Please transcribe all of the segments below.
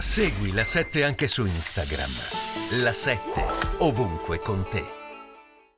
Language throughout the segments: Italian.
Segui la 7 anche su Instagram. La 7 ovunque con te.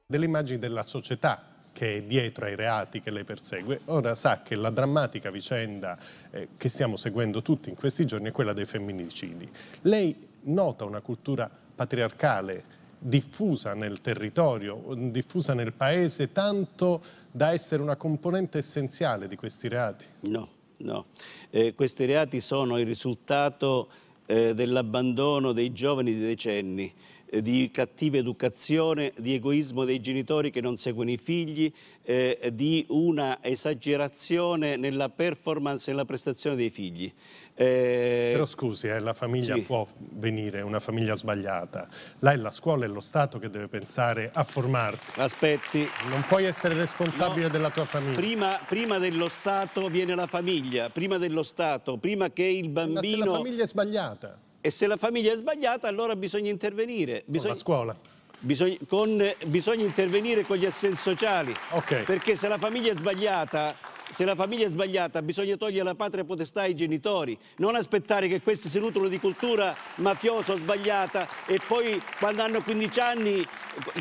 Delle immagini della società che è dietro ai reati che lei persegue, ora sa che la drammatica vicenda eh, che stiamo seguendo tutti in questi giorni è quella dei femminicidi. Lei nota una cultura patriarcale diffusa nel territorio, diffusa nel paese, tanto da essere una componente essenziale di questi reati? No, no. Eh, questi reati sono il risultato eh, dell'abbandono dei giovani di decenni di cattiva educazione, di egoismo dei genitori che non seguono i figli, eh, di una esagerazione nella performance e nella prestazione dei figli. Eh... Però scusi, eh, la famiglia sì. può venire, una famiglia sbagliata. Là è la scuola, è lo Stato che deve pensare a formarti. Aspetti. Non puoi essere responsabile no. della tua famiglia. Prima, prima, dello Stato viene la famiglia, prima dello Stato, prima che il bambino... Ma se la famiglia è sbagliata... E se la famiglia è sbagliata allora bisogna intervenire. Bisogna... Con la scuola. Bisogna, con, bisogna, intervenire con gli assenti sociali. Okay. Perché se la famiglia è sbagliata se la famiglia è sbagliata bisogna togliere la patria potestà ai genitori, non aspettare che questi si nutrono di cultura mafiosa o sbagliata e poi quando hanno 15 anni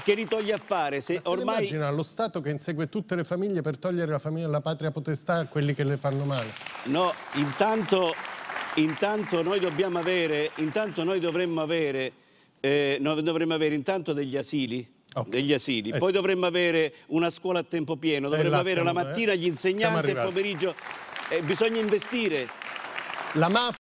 che li toglie a fare. Se Ma ormai... se immagina lo Stato che insegue tutte le famiglie per togliere la, famiglia, la patria potestà a quelli che le fanno male? No, intanto Intanto noi, avere, intanto noi dovremmo avere, eh, noi dovremmo avere intanto degli asili Okay. degli asili, eh, poi dovremmo avere una scuola a tempo pieno, eh, dovremmo avere salute, la mattina eh? gli insegnanti e il pomeriggio eh, bisogna investire. La mafia